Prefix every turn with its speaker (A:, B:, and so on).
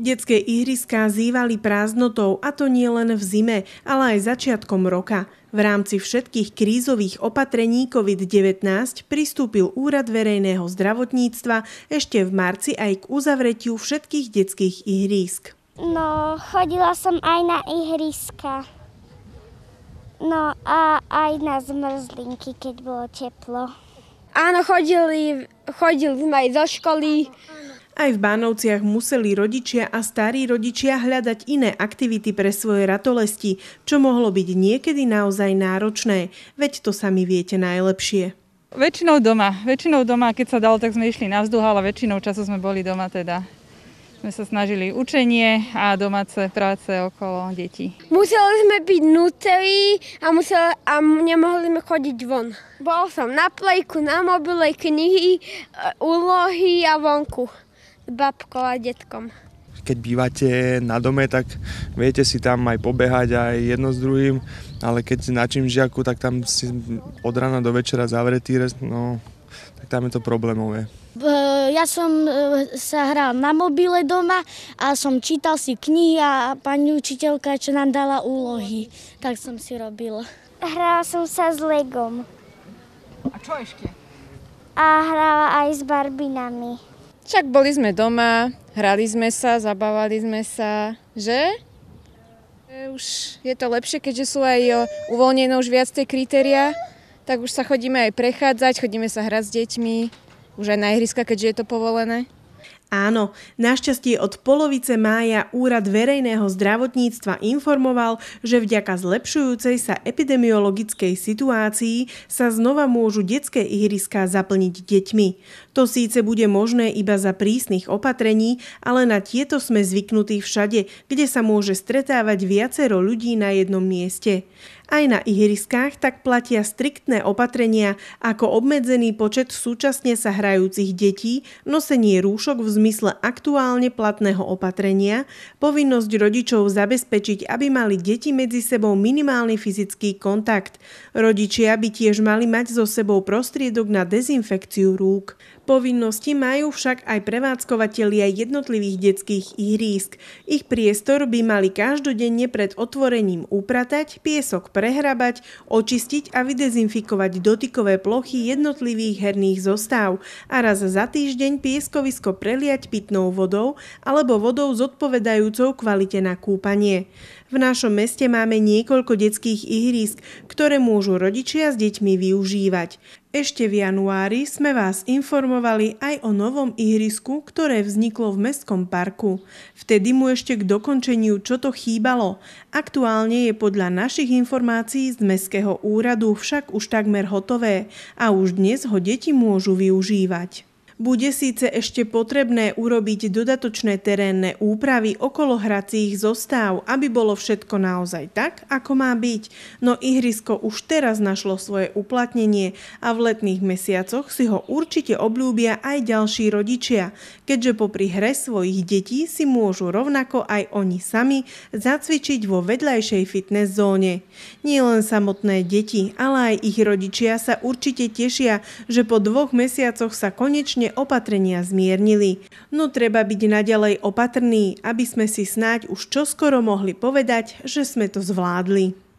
A: Detské ihriská zývali prázdnotou a to nie len v zime, ale aj začiatkom roka. V rámci všetkých krízových opatrení COVID-19 pristúpil Úrad verejného zdravotníctva ešte v marci aj k uzavretiu všetkých detských ihrísk. No, chodila som aj na ihriska. No a aj na zmrzlinky, keď bolo teplo. Áno, chodili, chodili sme aj zo školy, aj v Bánovciach museli rodičia a starí rodičia hľadať iné aktivity pre svoje ratolesti, čo mohlo byť niekedy naozaj náročné, veď to sami viete najlepšie. Väčšinou doma. Väčšinou doma, keď sa dalo, tak sme išli na vzduch, ale väčšinou času sme boli doma teda. Sme sa snažili učenie a domáce práce okolo detí. Museli sme byť nutelí a, museli, a nemohli sme chodiť von. Bol som na plejku, na mobile, knihy, e, úlohy a vonku babkou a detkom. Keď bývate na dome, tak viete si tam aj pobehať aj jedno s druhým, ale keď si načím žiaku, tak tam si od rána do večera zavretý, no tak tam je to problémové. Ja som e, sa hral na mobile doma a som čítal si knihy a pani učiteľka, čo nám dala úlohy, tak som si robil. Hrala som sa s Legom. A čo ešte? A hrala aj s Barbinami. Však boli sme doma, hrali sme sa, zabávali sme sa, že? E, už je to lepšie, keďže sú aj e, uvoľnené už viac tie kritéria, tak už sa chodíme aj prechádzať, chodíme sa hrať s deťmi, už aj na ihriska, keďže je to povolené. Áno, našťastie od polovice mája Úrad verejného zdravotníctva informoval, že vďaka zlepšujúcej sa epidemiologickej situácii sa znova môžu detské ihriská zaplniť deťmi. To síce bude možné iba za prísnych opatrení, ale na tieto sme zvyknutí všade, kde sa môže stretávať viacero ľudí na jednom mieste. Aj na ihriskách tak platia striktné opatrenia ako obmedzený počet súčasne sa hrajúcich detí, nosenie rúšok v zmysle aktuálne platného opatrenia, povinnosť rodičov zabezpečiť, aby mali deti medzi sebou minimálny fyzický kontakt. Rodičia by tiež mali mať so sebou prostriedok na dezinfekciu rúk. Povinnosti majú však aj prevádzkovateľia jednotlivých detských ihrísk. Ich priestor by mali každodenne pred otvorením upratať, piesok prehrabať, očistiť a vydezinfikovať dotykové plochy jednotlivých herných zostáv a raz za týždeň pieskovisko preliať pitnou vodou alebo vodou zodpovedajúcou kvalite na kúpanie. V našom meste máme niekoľko detských ihrísk, ktoré môžu rodičia s deťmi využívať. Ešte v januári sme vás informovali aj o novom ihrisku, ktoré vzniklo v Mestskom parku. Vtedy mu ešte k dokončeniu čo to chýbalo. Aktuálne je podľa našich informácií z Mestského úradu však už takmer hotové a už dnes ho deti môžu využívať. Bude síce ešte potrebné urobiť dodatočné terénne úpravy okolo hracích zostáv, aby bolo všetko naozaj tak, ako má byť, no ihrisko už teraz našlo svoje uplatnenie a v letných mesiacoch si ho určite obľúbia aj ďalší rodičia, keďže popri hre svojich detí si môžu rovnako aj oni sami zacvičiť vo vedľajšej fitness zóne. Nie len samotné deti, ale aj ich rodičia sa určite tešia, že po dvoch mesiacoch sa konečne opatrenia zmiernili. No treba byť naďalej opatrný, aby sme si snáď už čoskoro mohli povedať, že sme to zvládli.